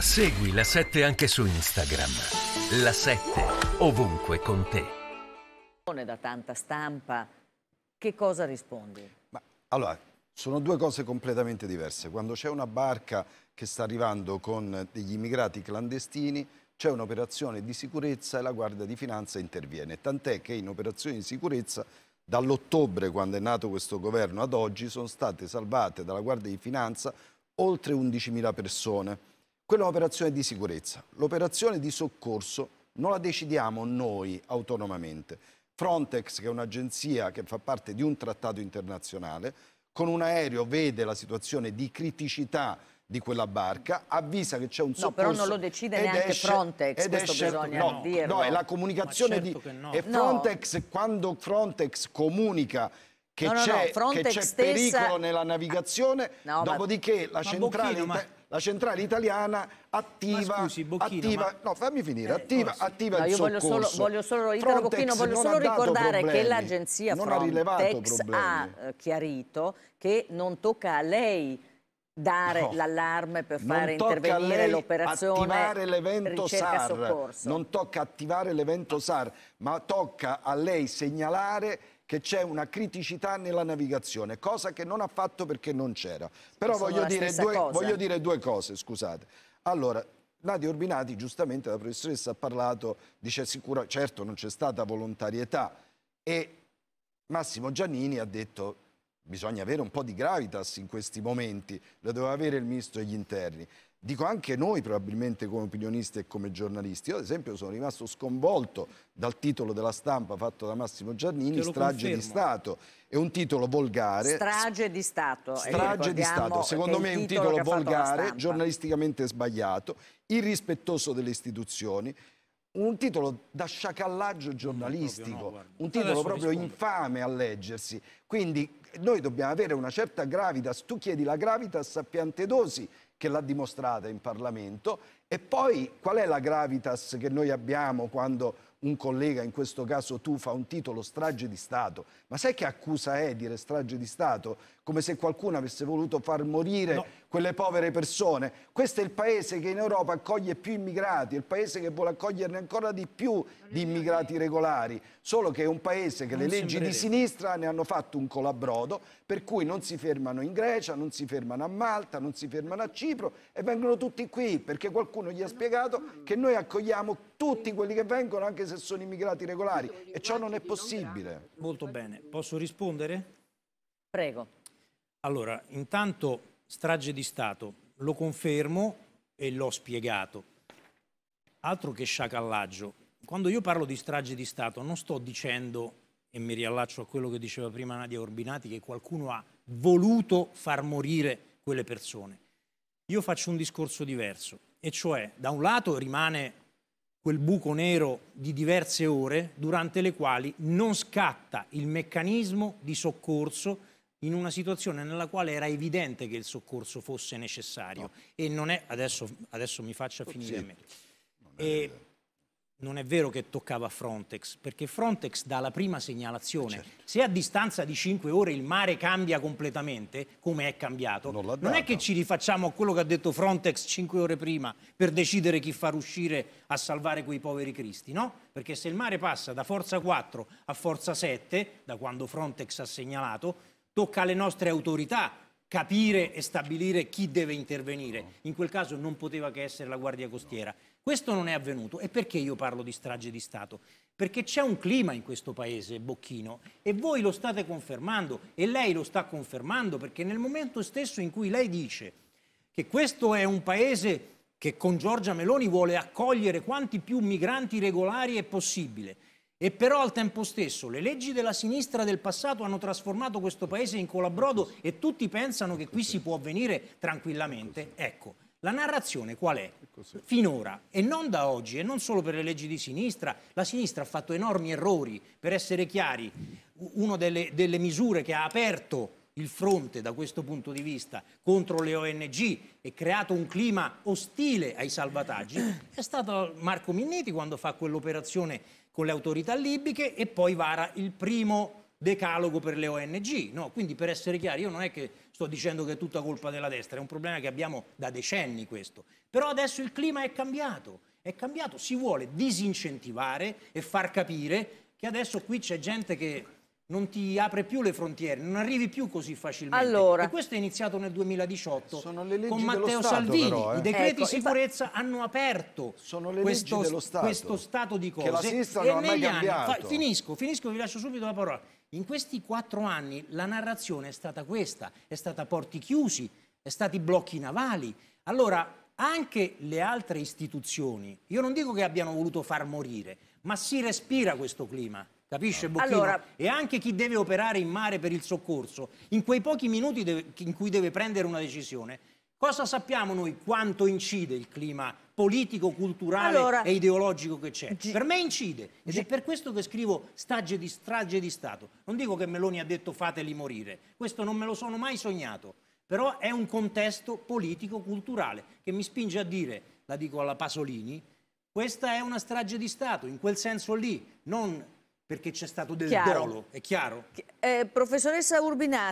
Segui la 7 anche su Instagram. La 7 ovunque con te. Da tanta stampa, che cosa rispondi? Ma, allora, sono due cose completamente diverse. Quando c'è una barca che sta arrivando con degli immigrati clandestini, c'è un'operazione di sicurezza e la Guardia di Finanza interviene. Tant'è che in operazioni di sicurezza dall'ottobre, quando è nato questo governo, ad oggi sono state salvate dalla Guardia di Finanza oltre 11.000 persone quella è un'operazione di sicurezza. L'operazione di soccorso non la decidiamo noi autonomamente. Frontex, che è un'agenzia che fa parte di un trattato internazionale, con un aereo vede la situazione di criticità di quella barca, avvisa che c'è un soccorso. No, però non lo decide neanche esce, Frontex, questo esce, bisogna no, dirlo. No, è la comunicazione certo di... No. E Frontex, no. quando Frontex comunica che no, c'è, no, no. stessa... pericolo nella navigazione, dopodiché ma... la centrale... Ma Bocchino, ma la centrale italiana attiva, scusi, Bocchino, attiva ma... no, fammi finire, eh, attiva, forse. attiva no, il io soccorso. Voglio solo, voglio solo, Italo Bocchino, voglio solo ricordare problemi, che l'agenzia Frontex ha, ha eh, chiarito che non tocca a lei dare no, l'allarme per fare intervenire l'operazione ricerca SAR, soccorso. Non tocca attivare l'evento SAR, ma tocca a lei segnalare che c'è una criticità nella navigazione, cosa che non ha fatto perché non c'era. Però voglio dire, due, voglio dire, due, cose, scusate. Allora, Nadia Urbinati, giustamente la professoressa ha parlato, dice sicuro, certo non c'è stata volontarietà e Massimo Giannini ha detto bisogna avere un po' di gravitas in questi momenti, lo doveva avere il ministro degli interni dico anche noi probabilmente come opinionisti e come giornalisti. Io ad esempio sono rimasto sconvolto dal titolo della stampa fatto da Massimo Giannini, Strage confermo. di Stato. È un titolo volgare. Strage di Stato. Eh, Strage di Stato. Secondo me è un titolo volgare, giornalisticamente sbagliato, irrispettoso delle istituzioni un titolo da sciacallaggio giornalistico, no, un titolo Adesso proprio rispondo. infame a leggersi. Quindi noi dobbiamo avere una certa gravitas. Tu chiedi la gravitas a dosi, che l'ha dimostrata in Parlamento. E poi qual è la gravitas che noi abbiamo quando un collega, in questo caso tu, fa un titolo strage di Stato? Ma sai che accusa è dire strage di Stato? come se qualcuno avesse voluto far morire no. quelle povere persone. Questo è il paese che in Europa accoglie più immigrati, è il paese che vuole accoglierne ancora di più di immigrati regolari, solo che è un paese che non le leggi di sinistra ne hanno fatto un colabrodo, per cui non si fermano in Grecia, non si fermano a Malta, non si fermano a Cipro e vengono tutti qui perché qualcuno gli ha spiegato che noi accogliamo tutti quelli che vengono anche se sono immigrati regolari e ciò non è possibile. Molto bene, posso rispondere? Prego. Allora, intanto strage di Stato, lo confermo e l'ho spiegato. Altro che sciacallaggio. Quando io parlo di strage di Stato non sto dicendo, e mi riallaccio a quello che diceva prima Nadia Orbinati, che qualcuno ha voluto far morire quelle persone. Io faccio un discorso diverso, e cioè da un lato rimane quel buco nero di diverse ore durante le quali non scatta il meccanismo di soccorso in una situazione nella quale era evidente che il soccorso fosse necessario no. e non è, adesso, adesso mi faccia oh, finire sì. a me, non è, e non è vero che toccava Frontex, perché Frontex dà la prima segnalazione, eh, certo. se a distanza di 5 ore il mare cambia completamente, come è cambiato, non, non è che ci rifacciamo a quello che ha detto Frontex 5 ore prima per decidere chi far uscire a salvare quei poveri cristi, no? Perché se il mare passa da forza 4 a forza 7, da quando Frontex ha segnalato, tocca alle nostre autorità capire e stabilire chi deve intervenire. In quel caso non poteva che essere la Guardia Costiera. Questo non è avvenuto. E perché io parlo di strage di Stato? Perché c'è un clima in questo paese, Bocchino, e voi lo state confermando, e lei lo sta confermando, perché nel momento stesso in cui lei dice che questo è un paese che con Giorgia Meloni vuole accogliere quanti più migranti regolari è possibile, e però al tempo stesso le leggi della sinistra del passato hanno trasformato questo paese in colabrodo e tutti pensano che qui si può venire tranquillamente. Ecco, la narrazione qual è? Finora, e non da oggi, e non solo per le leggi di sinistra, la sinistra ha fatto enormi errori. Per essere chiari, una delle, delle misure che ha aperto il fronte da questo punto di vista contro le ONG e creato un clima ostile ai salvataggi è stato Marco Minniti quando fa quell'operazione con le autorità libiche e poi vara il primo decalogo per le ONG. No? Quindi per essere chiari, io non è che sto dicendo che è tutta colpa della destra, è un problema che abbiamo da decenni questo. Però adesso il clima è cambiato, è cambiato, si vuole disincentivare e far capire che adesso qui c'è gente che non ti apre più le frontiere, non arrivi più così facilmente. Allora, e questo è iniziato nel 2018 con Matteo Stato, Salvini. Però, eh. I decreti ecco, sicurezza fa... hanno aperto questo, Stato, questo, stato, di cose. Che la sinistra non ha mai Anni, fa, finisco, finisco, vi lascio subito la parola. In questi quattro anni la narrazione è stata questa, è stata porti chiusi, è stati blocchi navali. Allora, anche le altre istituzioni, io non dico che abbiano voluto far morire, ma si respira questo clima. Capisce Bocchino? Allora... E anche chi deve operare in mare per il soccorso, in quei pochi minuti deve, in cui deve prendere una decisione, cosa sappiamo noi quanto incide il clima politico, culturale allora... e ideologico che c'è? G... Per me incide ed G... è per questo che scrivo strage di, strage di Stato. Non dico che Meloni ha detto fateli morire, questo non me lo sono mai sognato, però è un contesto politico-culturale che mi spinge a dire, la dico alla Pasolini, questa è una strage di Stato, in quel senso lì, non perché c'è stato del chiaro. dolo, è chiaro? Eh, professoressa Urbinati.